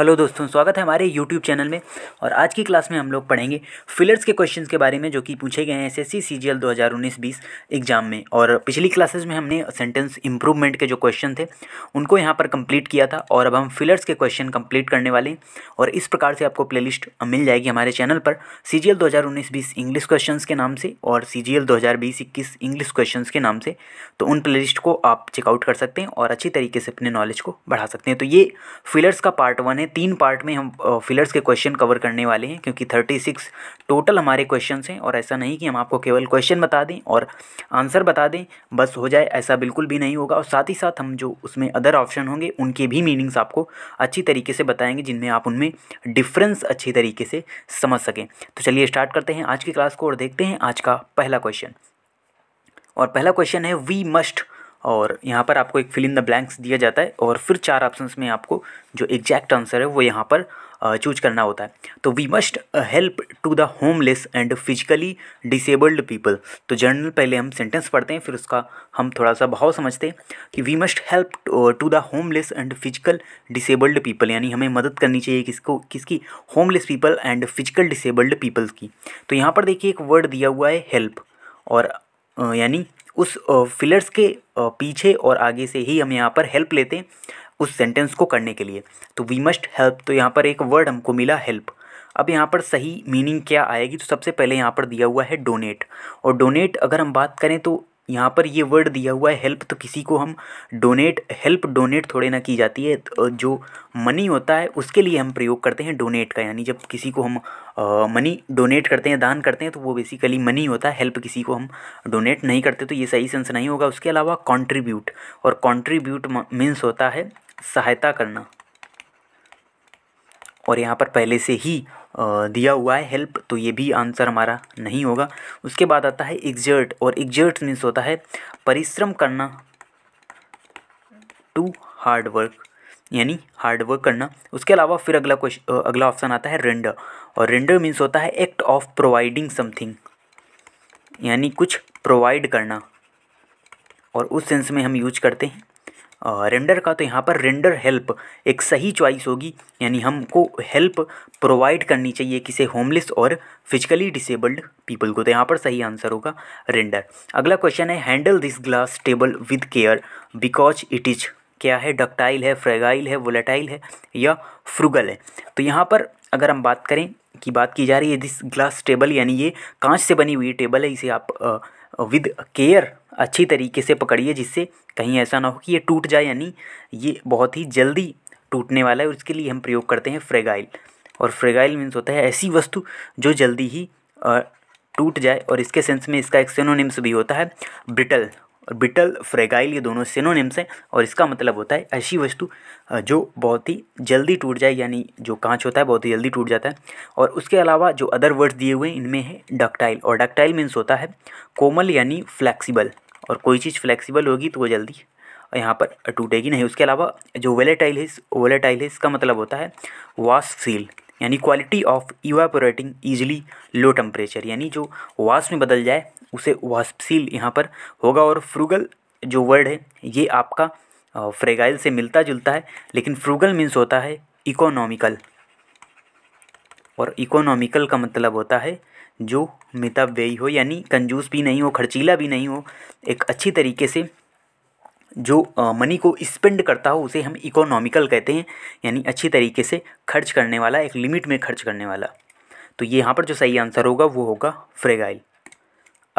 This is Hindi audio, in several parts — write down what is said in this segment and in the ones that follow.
हेलो दोस्तों स्वागत है हमारे यूट्यूब चैनल में और आज की क्लास में हम लोग पढ़ेंगे फिलर्स के क्वेश्चंस के बारे में जो कि पूछे गए हैं एसएससी सीजीएल 2019-20 एग्जाम में और पिछली क्लासेस में हमने सेंटेंस इम्प्रूवमेंट के जो क्वेश्चन थे उनको यहाँ पर कंप्लीट किया था और अब हम फिलर्स के क्वेश्चन कम्प्लीट करने वाले हैं और इस प्रकार से आपको प्ले मिल जाएगी हमारे चैनल पर सी जी इंग्लिश क्वेश्चन के नाम से और सी जी इंग्लिश क्वेश्चन के नाम से तो उन प्ले को आप चेकआउट कर सकते हैं और अच्छी तरीके से अपने नॉलेज को बढ़ा सकते हैं तो ये फिलर्स का पार्ट वन है तीन पार्ट में हम फिलर्स के क्वेश्चन कवर करने वाले हैं क्योंकि थर्टी सिक्स टोटल हमारे क्वेश्चन हैं और ऐसा नहीं कि हम आपको केवल क्वेश्चन बता दें और आंसर बता दें बस हो जाए ऐसा बिल्कुल भी नहीं होगा और साथ ही साथ हम जो उसमें अदर ऑप्शन होंगे उनके भी मीनिंग्स आपको अच्छी तरीके से बताएंगे जिनमें आप उनमें डिफरेंस अच्छी तरीके से समझ सकें तो चलिए स्टार्ट करते हैं आज की क्लास को और देखते हैं आज का पहला क्वेश्चन और पहला क्वेश्चन है वी मस्ट और यहाँ पर आपको एक फिल इन द ब्लैंक्स दिया जाता है और फिर चार ऑप्शंस में आपको जो एग्जैक्ट आंसर है वो यहाँ पर चूज करना होता है तो we must help to the homeless and physically disabled people तो जर्नल पहले हम सेंटेंस पढ़ते हैं फिर उसका हम थोड़ा सा भाव समझते हैं कि we must help to the homeless and physical disabled people यानी हमें मदद करनी चाहिए किसको किसकी homeless people and physical disabled peoples की तो यहाँ पर देखिए एक वर्ड दिया हुआ है हेल्प और यानी उस फिलर्स के पीछे और आगे से ही हम यहाँ पर हेल्प लेते हैं उस सेंटेंस को करने के लिए तो वी मस्ट हेल्प तो यहाँ पर एक वर्ड हमको मिला हेल्प अब यहाँ पर सही मीनिंग क्या आएगी तो सबसे पहले यहाँ पर दिया हुआ है डोनेट और डोनेट अगर हम बात करें तो यहाँ पर ये वर्ड दिया हुआ है हेल्प तो किसी को हम डोनेट हेल्प डोनेट थोड़े ना की जाती है तो जो मनी होता है उसके लिए हम प्रयोग करते हैं डोनेट का यानी जब किसी को हम मनी डोनेट करते हैं दान करते हैं तो वो बेसिकली मनी होता है हेल्प किसी को हम डोनेट नहीं करते तो ये सही सेंस नहीं होगा उसके अलावा कॉन्ट्रीब्यूट और कॉन्ट्रीब्यूट मीन्स होता है सहायता करना और यहाँ पर पहले से ही दिया हुआ है हेल्प तो ये भी आंसर हमारा नहीं होगा उसके बाद आता है एग्जर्ट और एग्जर्ट मीन्स होता है परिश्रम करना टू हार्ड वर्क यानी हार्ड वर्क करना उसके अलावा फिर अगला क्वेश्चन अगला ऑप्शन आता है रेंडर और रेंडर मीन्स होता है एक्ट ऑफ प्रोवाइडिंग समथिंग यानी कुछ प्रोवाइड करना और उस सेंस में हम यूज करते हैं रेंडर का तो यहाँ पर रेंडर हेल्प एक सही चॉइस होगी यानी हमको हेल्प प्रोवाइड करनी चाहिए किसी होमलेस और फिजिकली डिसेबल्ड पीपल को तो यहाँ पर सही आंसर होगा रेंडर अगला क्वेश्चन है handle this glass table with care because it is क्या है डक्टाइल है फ्रेगाइल है वोलेटाइल है या फ्रुगल है तो यहाँ पर अगर हम बात करें कि बात की जा रही है दिस ग्लास टेबल यानी ये कांच से बनी हुई टेबल है इसे आप विद केयर अच्छी तरीके से पकड़िए जिससे कहीं ऐसा ना हो कि ये टूट जाए यानी ये बहुत ही जल्दी टूटने वाला है और इसके लिए हम प्रयोग करते हैं फ्रेगाइल और फ्रेगाइल मीन्स होता है ऐसी वस्तु जो जल्दी ही टूट जाए और इसके सेंस में इसका एक सेनोनिम्स भी होता है ब्रिटल और बिटल फ्रेगाइल ये दोनों सिनोनिम्स हैं और इसका मतलब होता है ऐसी वस्तु जो बहुत ही जल्दी टूट जाए यानी जो कांच होता है बहुत ही जल्दी टूट जाता है और उसके अलावा जो अदर वर्ड्स दिए हुए हैं इनमें है डक्टाइल और डक्टाइल मीन्स होता है कोमल यानी फ्लैक्सीबल और कोई चीज़ फ्लैक्सीबल होगी तो वो जल्दी यहाँ पर टूटेगी नहीं उसके अलावा जो वेलेटाइल है वेलेटाइल है इसका मतलब होता है सील यानी quality of evaporating easily low temperature यानी जो वास में बदल जाए उसे वापसील यहाँ पर होगा और फ्रूगल जो वर्ड है ये आपका फ्रेगाइल से मिलता जुलता है लेकिन फ्रूगल मीन्स होता है इकोनॉमिकल और इकोनॉमिकल का मतलब होता है जो मितव्ययी हो यानी कंजूस भी नहीं हो खर्चीला भी नहीं हो एक अच्छी तरीके से जो मनी को स्पेंड करता हो उसे हम इकोनॉमिकल कहते हैं यानी अच्छी तरीके से खर्च करने वाला एक लिमिट में खर्च करने वाला तो ये यहाँ पर जो सही आंसर होगा वो होगा फ्रेगाइल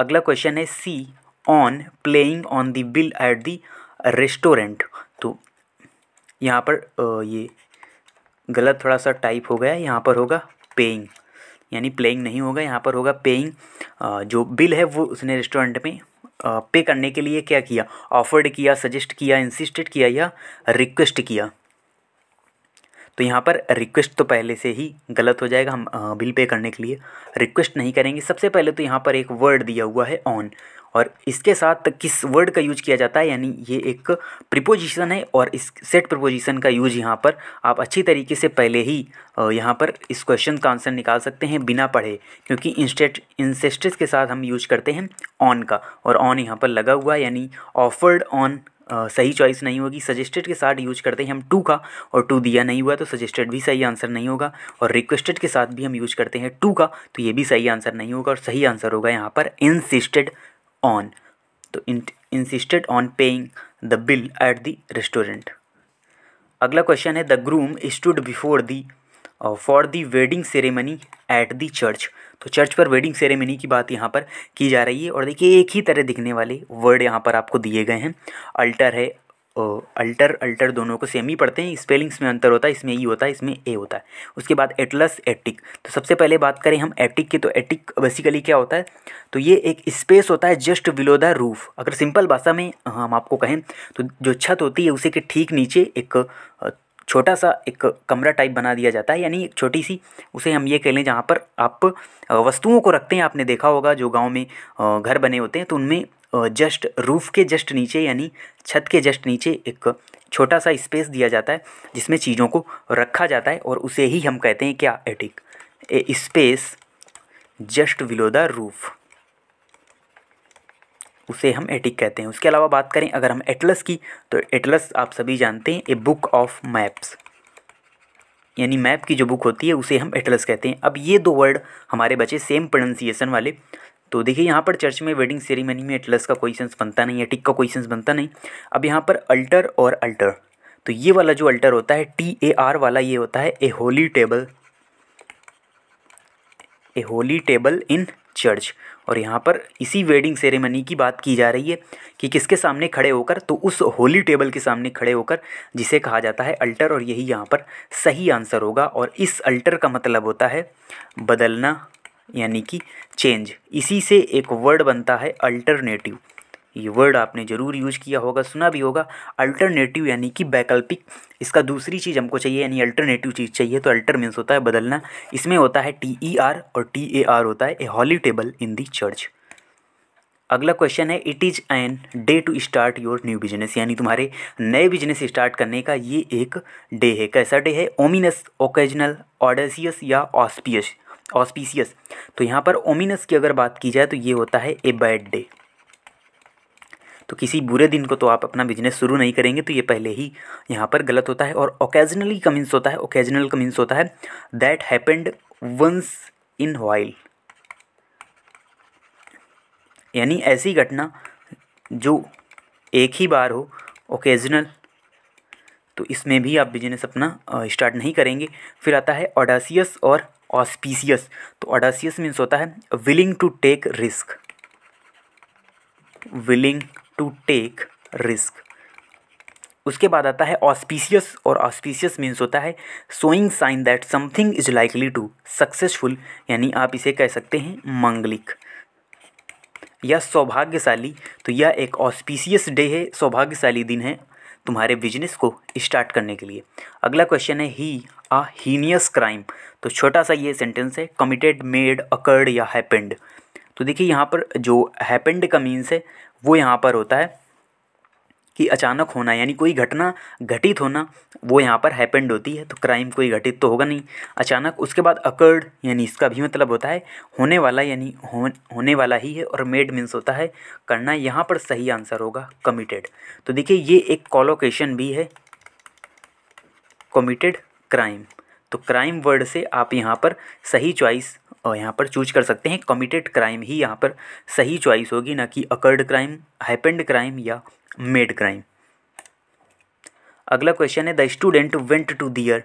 अगला क्वेश्चन है see on playing on the bill at the restaurant तो यहाँ पर ये गलत थोड़ा सा टाइप हो गया यहाँ पर होगा पेइंग यानी प्लेइंग नहीं होगा यहाँ पर होगा पेइंग जो बिल है वो उसने रेस्टोरेंट में पे करने के लिए क्या किया ऑफर्ड किया सजेस्ट किया इंसिस्टेड किया या रिक्वेस्ट किया तो यहाँ पर रिक्वेस्ट तो पहले से ही गलत हो जाएगा हम बिल पे करने के लिए रिक्वेस्ट नहीं करेंगे सबसे पहले तो यहाँ पर एक वर्ड दिया हुआ है ऑन और इसके साथ किस वर्ड का यूज किया जाता है यानी ये एक प्रिपोजिशन है और इस सेट प्रिपोजिशन का यूज यहाँ पर आप अच्छी तरीके से पहले ही यहाँ पर इस क्वेश्चन का आंसर निकाल सकते हैं बिना पढ़े क्योंकि इंस्टेट इंसेस्टिस के साथ हम यूज करते हैं ऑन का और ऑन यहाँ पर लगा हुआ यानी ऑफर्ड ऑन सही चॉइस नहीं होगी सजेस्टेड के साथ यूज करते हैं हम टू का और टू दिया नहीं हुआ तो सजेस्टेड भी सही आंसर नहीं होगा और रिक्वेस्टेड के साथ भी हम यूज करते हैं टू का तो ये भी सही आंसर नहीं होगा और सही आंसर होगा यहाँ पर इंसिस्टेड ऑन तो insisted on paying the bill at the restaurant अगला क्वेश्चन है the groom stood before the for the wedding ceremony at the church तो चर्च पर वेडिंग सेरेमनी की बात यहाँ पर की जा रही है और देखिए एक ही तरह दिखने वाले वर्ड यहाँ पर आपको दिए गए हैं अल्टर है अल्टर अल्टर दोनों को सेम ही पढ़ते हैं स्पेलिंग्स में अंतर होता है इसमें ई होता है इसमें ए होता है उसके बाद एटलस एटिक तो सबसे पहले बात करें हम एटिक की तो एटिक बेसिकली क्या होता है तो ये एक स्पेस होता है जस्ट बिलो द रूफ अगर सिंपल भाषा में हम आपको कहें तो जो छत होती है उसी के ठीक नीचे एक छोटा सा एक कमरा टाइप बना दिया जाता है यानी एक छोटी सी उसे हम ये कह लें जहाँ पर आप वस्तुओं को रखते हैं आपने देखा होगा जो गांव में घर बने होते हैं तो उनमें जस्ट रूफ़ के जस्ट नीचे यानी छत के जस्ट नीचे एक छोटा सा स्पेस दिया जाता है जिसमें चीज़ों को रखा जाता है और उसे ही हम कहते हैं क्या attic a space just below the roof उसे हम एटिक कहते हैं उसके अलावा बात करें अगर हम एटलस की तो एटलस आप सभी जानते हैं ए बुक ऑफ मैप्स यानी मैप की जो बुक होती है उसे हम एटलस कहते हैं अब ये दो वर्ड हमारे बचे सेम प्रोनाउंसिएशन वाले तो देखिए यहाँ पर चर्च में वेडिंग सेरेमनी में एटलस का कोई सेंस बनता नहीं है टिक का कोई सेंस बनता नहीं अब यहाँ पर अल्टर और अल्टर तो ये वाला जो अल्टर होता है टी ए आर वाला ये होता है a holy table a holy table in church और यहाँ पर इसी वेडिंग सेरेमनी की बात की जा रही है कि किसके सामने खड़े होकर तो उस होली टेबल के सामने खड़े होकर जिसे कहा जाता है अल्टर और यही यहाँ पर सही आंसर होगा और इस अल्टर का मतलब होता है बदलना यानी कि चेंज इसी से एक वर्ड बनता है अल्टरनेटिव ये वर्ड आपने ज़रूर यूज किया होगा सुना भी होगा अल्टरनेटिव यानी कि वैकल्पिक इसका दूसरी चीज़ हमको चाहिए यानी अल्टरनेटिव चीज़ चाहिए तो अल्टर मीन्स होता है बदलना इसमें होता है टी ई आर और टी ए आर होता है a holy table in the church अगला क्वेश्चन है it is an day to start your new business यानी तुम्हारे नए बिजनेस स्टार्ट करने का ये एक डे है कैसा डे है ओमिनस ओकेजनल ऑडेसियस या ऑस्पियस ऑस्पीसियस तो यहाँ पर ओमिनस की अगर बात की जाए तो ये होता है ए बैड डे तो किसी बुरे दिन को तो आप अपना बिजनेस शुरू नहीं करेंगे तो ये पहले ही यहाँ पर गलत होता है और ओकेजनली कमिंस होता है ओकेजनल कमिंस होता है that happened once in while यानी ऐसी घटना जो एक ही बार हो ओकेजनल तो इसमें भी आप बिजनेस अपना स्टार्ट नहीं करेंगे फिर आता है ऑडासियस और ऑस्पीसियस तो ऑडासियस मीन्स होता है willing to take risk willing to take risk उसके बाद आता है ऑस्पिशियस और ऑस्पिशियस मीन्स होता है showing sign that something is likely to successful यानी आप इसे कह सकते हैं मंगलिक या सौभाग्यशाली तो यह एक ऑस्पिशियस डे है सौभाग्यशाली दिन है तुम्हारे बिजनेस को स्टार्ट करने के लिए अगला क्वेश्चन है ही आ हीनियस क्राइम तो छोटा सा ये सेंटेंस है कमिटेड मेड अकर्ड या हैपेंड तो देखिए यहाँ पर जो हैपेंड का मीन्स है वो यहाँ पर होता है कि अचानक होना यानी कोई घटना घटित होना वो यहाँ पर हैपेंड होती है तो क्राइम कोई घटित तो होगा नहीं अचानक उसके बाद अकर्ड यानी इसका भी मतलब होता है होने वाला यानी हो, होने वाला ही है और मेड मीन्स होता है करना यहाँ पर सही आंसर होगा कमिटेड तो देखिए ये एक कॉलोकेशन भी है कमिटेड क्राइम तो क्राइम वर्ड से आप यहाँ पर सही चॉइस और यहाँ पर चूज कर सकते हैं कमिटेड क्राइम ही यहाँ पर सही चॉइस होगी ना कि अकर्ड क्राइम हैपेंड क्राइम या मेड क्राइम अगला क्वेश्चन है the student went to their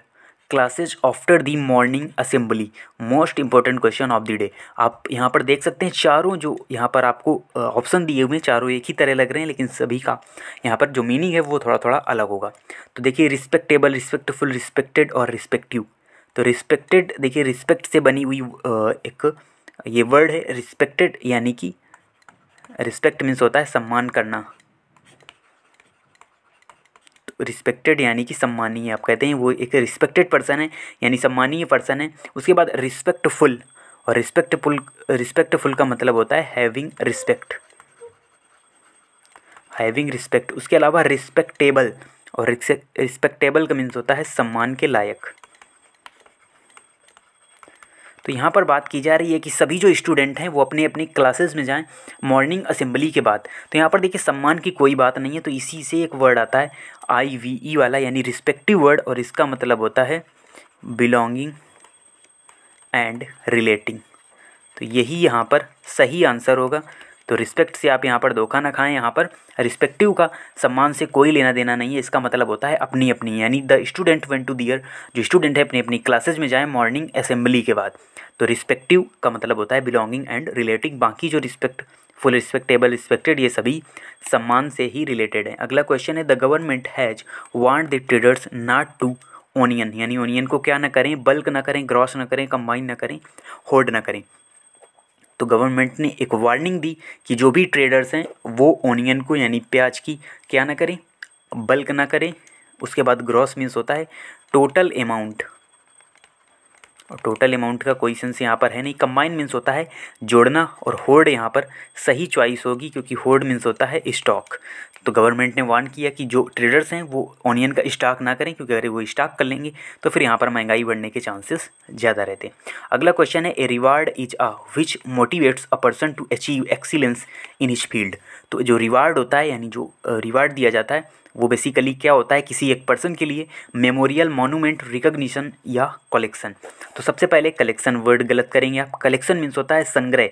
classes after the morning assembly most important question of the day आप यहाँ पर देख सकते हैं चारों जो यहाँ पर आपको ऑप्शन दिए हुए हैं चारों एक ही तरह लग रहे हैं लेकिन सभी का यहाँ पर जो मीनिंग है वो थोड़ा थोड़ा अलग होगा तो देखिए रिस्पेक्टेबल रिस्पेक्टफुल रिस्पेक्टेड और रिस्पेक्टिव तो रिस्पेक्टेड देखिए रिस्पेक्ट से बनी हुई एक ये वर्ड है रिस्पेक्टेड यानी कि रिस्पेक्ट मीन्स होता है सम्मान करना तो रिस्पेक्टेड यानी कि सम्मानीय आप कहते हैं वो एक रिस्पेक्टेड पर्सन है यानी सम्मानीय पर्सन है उसके बाद रिस्पेक्टफुल और रिस्पेक्टफुल रिस्पेक्टफुल का मतलब होता है हैविंग रिस्पेक्ट हैविंग रिस्पेक्ट उसके अलावा रिस्पेक्टेबल और रिस्पेक्टेबल का मीन्स होता है सम्मान के लायक तो यहाँ पर बात की जा रही है कि सभी जो स्टूडेंट हैं वो अपने अपने क्लासेस में जाएं मॉर्निंग असेंबली के बाद तो यहाँ पर देखिए सम्मान की कोई बात नहीं है तो इसी से एक वर्ड आता है आई वी ई वाला यानी रिस्पेक्टिव वर्ड और इसका मतलब होता है बिलोंगिंग एंड रिलेटिंग तो यही यहाँ पर सही आंसर होगा तो रिस्पेक्ट से आप यहाँ पर धोखा ना खाएं यहाँ पर रिस्पेक्टिव का सम्मान से कोई लेना देना नहीं है इसका मतलब होता है अपनी अपनी यानी the student went to their जो स्टूडेंट है अपनी अपनी क्लासेज में जाएँ मॉर्निंग असेंबली के बाद तो रिस्पेक्टिव का मतलब होता है बिलोंगिंग एंड रिलेटिंग बाकी जो रिस्पेक्ट फुल रिस्पेक्टेबल रिस्पेक्टेड ये सभी सम्मान से ही रिलेटेड हैं अगला क्वेश्चन है the government has want the traders not to onion यानी ओनियन को क्या ना करें बल्क ना करें ग्रॉस ना करें कंबाइन ना करें होल्ड ना करें तो गवर्नमेंट ने एक वार्निंग दी कि जो भी ट्रेडर्स हैं वो ओनियन को यानी प्याज की क्या ना करें बल्क ना करें उसके बाद ग्रॉस मीन्स होता है टोटल अमाउंट और टोटल अमाउंट का कोई सेंस यहाँ पर है नहीं कंबाइन मीन्स होता है जोड़ना और होल्ड यहाँ पर सही चॉइस होगी क्योंकि होल्ड मीन्स होता है स्टॉक तो गवर्नमेंट ने वार्न किया कि जो ट्रेडर्स हैं वो ऑनियन का स्टॉक ना करें क्योंकि अगर वो स्टॉक कर लेंगे तो फिर यहाँ पर महंगाई बढ़ने के चांसेस ज़्यादा रहते हैं अगला क्वेश्चन है a reward is a which motivates a person to achieve excellence in which field तो जो रिवार्ड होता है यानी जो रिवार्ड दिया जाता है वो बेसिकली क्या होता है किसी एक पर्सन के लिए मेमोरियल मोनूमेंट रिकग्निशन या कलेक्शन तो सबसे पहले कलेक्शन वर्ड गलत करेंगे आप कलेक्शन मीन्स होता है संग्रह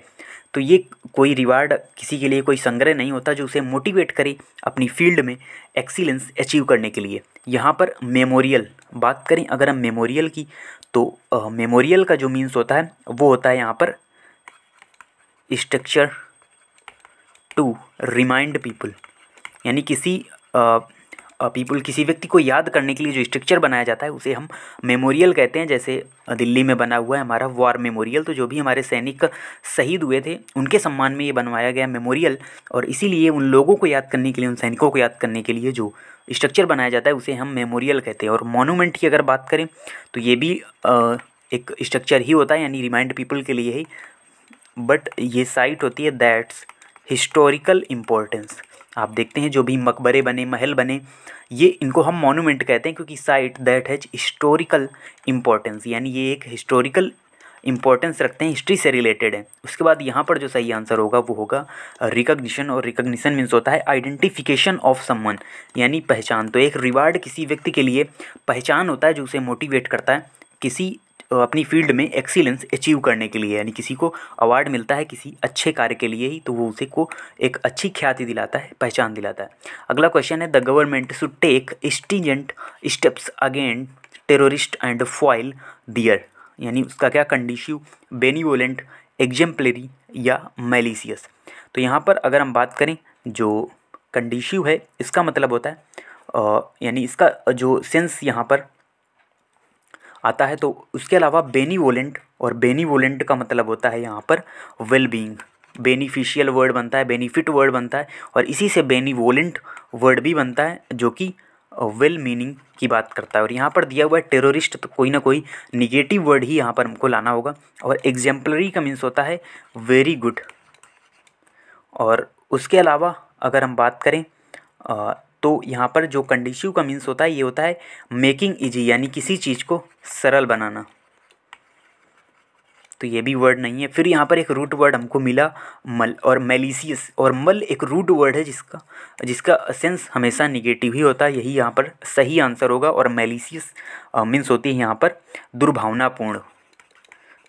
तो ये कोई रिवार्ड किसी के लिए कोई संग्रह नहीं होता जो उसे मोटिवेट करे अपनी फील्ड में एक्सीलेंस अचीव करने के लिए यहाँ पर मेमोरियल बात करें अगर हम मेमोरियल की तो मेमोरियल का जो मीन्स होता है वो होता है यहाँ पर स्ट्रक्चर टू रिमाइंड पीपल यानी किसी पीपल किसी व्यक्ति को याद करने के लिए जो स्ट्रक्चर बनाया जाता है उसे हम मेमोरियल कहते हैं जैसे दिल्ली में बना हुआ है हमारा वॉर मेमोरियल तो जो भी हमारे सैनिक शहीद हुए थे उनके सम्मान में ये बनवाया गया मेमोरियल और इसीलिए उन लोगों को याद करने के लिए उन सैनिकों को याद करने के लिए जो स्ट्रक्चर बनाया जाता है उसे हम मेमोरियल कहते हैं और मोनूमेंट की अगर बात करें तो ये भी एक स्ट्रक्चर ही होता है यानी रिमाइंड पीपल के लिए ही बट ये साइट होती है दैट्स हिस्टोरिकल इम्पोर्टेंस आप देखते हैं जो भी मकबरे बने महल बने ये इनको हम मोनूमेंट कहते हैं क्योंकि site that has historical importance यानी ये एक हिस्टोरिकल इंपॉर्टेंस रखते हैं हिस्ट्री से रिलेटेड है उसके बाद यहाँ पर जो सही आंसर होगा वो होगा रिकग्निशन और रिकग्निशन मीन्स होता है आइडेंटिफिकेशन ऑफ समवन यानी पहचान तो एक रिवार्ड किसी व्यक्ति के लिए पहचान होता है जो उसे मोटिवेट करता है किसी अपनी फील्ड में एक्सीलेंस अचीव करने के लिए यानी किसी को अवार्ड मिलता है किसी अच्छे कार्य के लिए ही तो वो उसे को एक अच्छी ख्याति दिलाता है पहचान दिलाता है अगला क्वेश्चन है the government should take stringent steps against terrorist and foil their यानी उसका क्या कंडीशिव बेनिवोलेंट एग्जेम्पलरी या मेलिसियस तो यहाँ पर अगर हम बात करें जो कंडीशिव है इसका मतलब होता है यानी इसका जो सेंस यहाँ पर आता है तो उसके अलावा बेनीवोलेंट और बेनीवोलेंट का मतलब होता है यहाँ पर वेल बींग बेनिफिशियल वर्ड बनता है बेनिफिट वर्ड बनता है और इसी से बेनीवोलेंट वर्ड भी बनता है जो कि वेल मीनिंग की बात करता है और यहाँ पर दिया हुआ है टेररिस्ट तो कोई ना कोई निगेटिव वर्ड ही यहाँ पर हमको लाना होगा और एग्जाम्पलरी का मीन्स होता है वेरी गुड और उसके अलावा अगर हम बात करें तो यहाँ पर जो कंडीशिव का मीन्स होता है ये होता है मेकिंग इजी यानी किसी चीज़ को सरल बनाना तो ये भी वर्ड नहीं है फिर यहाँ पर एक रूट वर्ड हमको मिला मल और मेलिसियस और मल एक रूट वर्ड है जिसका जिसका सेंस हमेशा निगेटिव ही होता है यही यहाँ पर सही आंसर होगा और मेलिसियस मीन्स होती है यहाँ पर दुर्भावनापूर्ण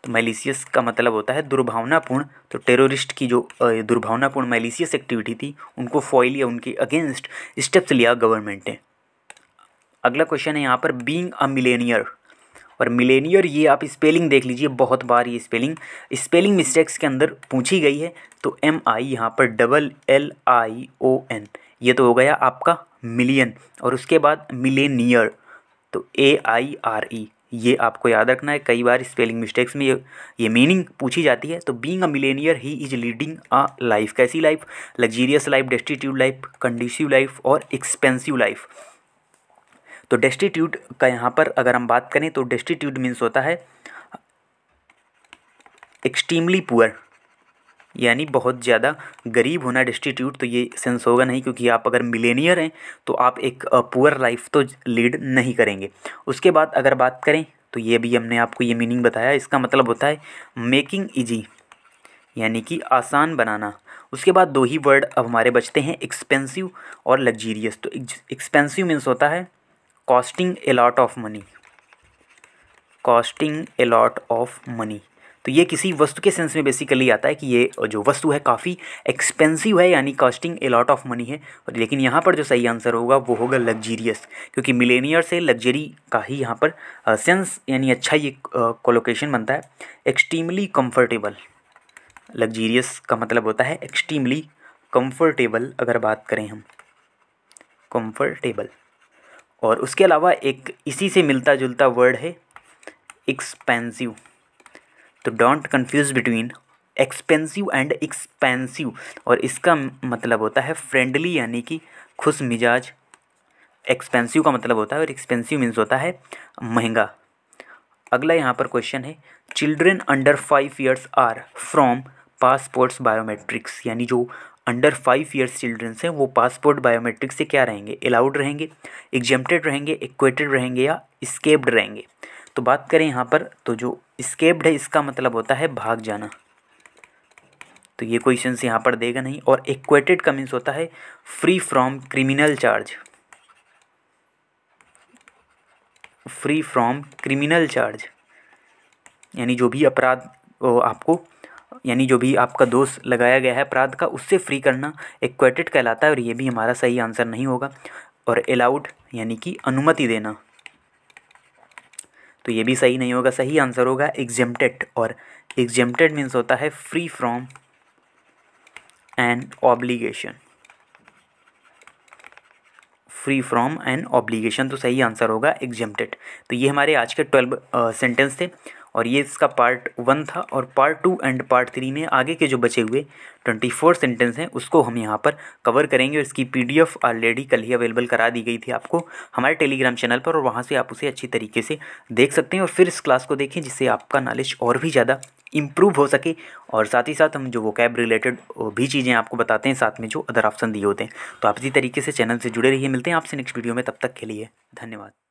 मैलिशियस का मतलब होता है दुर्भावनापूर्ण तो टेररिस्ट की जो दुर्भावनापूर्ण मैलिशियस एक्टिविटी थी उनको फॉइल या उनके अगेंस्ट स्टेप्स लिया गवर्नमेंट ने अगला क्वेश्चन है यहाँ पर बींग अ मिलेनियर और मिलेनियर ये आप स्पेलिंग देख लीजिए बहुत बार ये स्पेलिंग स्पेलिंग मिस्टेक्स के अंदर पूछी गई है तो एम आई यहाँ पर double L I O N ये तो हो गया आपका मिलियन और उसके बाद मिलेनियर तो ए आई आर ई ये आपको याद रखना है कई बार स्पेलिंग मिस्टेक्स में ये ये मीनिंग पूछी जाती है तो being a millionaire he is leading a life कैसी life luxurious life destitute life conducive life और एक्सपेंसिव लाइफ तो डेस्टिट्यूट का यहाँ पर अगर हम बात करें तो डेस्टिट्यूट मीन्स होता है एक्सट्रीमली पुअर यानी बहुत ज़्यादा गरीब होना डिस्टीट्यूट तो ये सेंस होगा नहीं क्योंकि आप अगर मिलेनियर हैं तो आप एक पुअर लाइफ तो लीड नहीं करेंगे उसके बाद अगर बात करें तो ये भी हमने आपको ये मीनिंग बताया इसका मतलब होता है मेकिंग इजी यानी कि आसान बनाना उसके बाद दो ही वर्ड अब हमारे बचते हैं एक्सपेंसिव और लग्जीरियस तो एक्सपेंसिव मीन्स होता है costing a lot of money costing a lot of money तो ये किसी वस्तु के सेंस में बेसिकली आता है कि ये जो वस्तु है काफ़ी एक्सपेंसिव है यानी costing a lot of money है और लेकिन यहाँ पर जो सही आंसर होगा वो होगा लग्जीरियस क्योंकि मिलेनियर से लग्जरी का ही यहाँ पर सेंस यानी अच्छा ये कोलोकेशन बनता है एक्सट्रीमली कम्फर्टेबल लग्जीरियस का मतलब होता है एक्सट्रीमली कम्फर्टेबल अगर बात करें हम कम्फर्टेबल और उसके अलावा एक इसी से मिलता जुलता वर्ड है एक्सपेंसिव तो don't confuse between expensive and expensive और इसका मतलब होता है फ्रेंडली यानी कि खुश मिजाज एक्सपेंसिव का मतलब होता है और एक्सपेंसिव मीन्स होता है महंगा अगला यहाँ पर क्वेश्चन है children under five years are from passports biometrics यानी जो अंडर फाइव ईयर्स चिल्ड्रेंस हैं वो पासपोर्ट बायोमेट्रिक्स से क्या रहेंगे अलाउड रहेंगे एग्जेम्प्टेड रहेंगे इक्वेटेड रहेंगे या स्केप्ड रहेंगे तो बात करें यहाँ पर तो जो स्केप्ड है इसका मतलब होता है भाग जाना तो ये क्वेश्चन यहाँ पर देगा नहीं और एक्वेटेड का मीन्स होता है free from criminal charge free from criminal charge यानी जो भी अपराध आपको यानी जो भी आपका दोष लगाया गया है अपराध का उससे फ्री करना एक्वेटेड कहलाता है और ये भी हमारा सही आंसर नहीं होगा और अलाउड यानी कि अनुमति देना तो ये भी सही नहीं होगा सही आंसर होगा एग्जेम्प्टेड और एग्जेम्प्टेड मीन्स होता है free from an obligation free from an obligation तो सही आंसर होगा एग्जेम्प्टेड तो ये हमारे आज के ट्वेल्व सेंटेंस थे और ये इसका पार्ट वन था और part two and part three में आगे के जो बचे हुए ट्वेंटी फोर सेंटेंस हैं उसको हम यहाँ पर कवर करेंगे और इसकी पीडीएफ ऑलरेडी कल ही अवेलेबल करा दी गई थी आपको हमारे टेलीग्राम चैनल पर और वहाँ से आप उसे अच्छी तरीके से देख सकते हैं और फिर इस क्लास को देखें जिससे आपका नॉलेज और भी ज़्यादा इम्प्रूव हो सके और साथ ही साथ हम जो वो कैब रिलेटेड भी चीज़ें आपको बताते हैं साथ में जो अदर ऑप्शन दिए होते हैं तो आप इसी तरीके से चैनल से जुड़े रहिए मिलते हैं आपसे नेक्स्ट वीडियो में तब तक के लिए धन्यवाद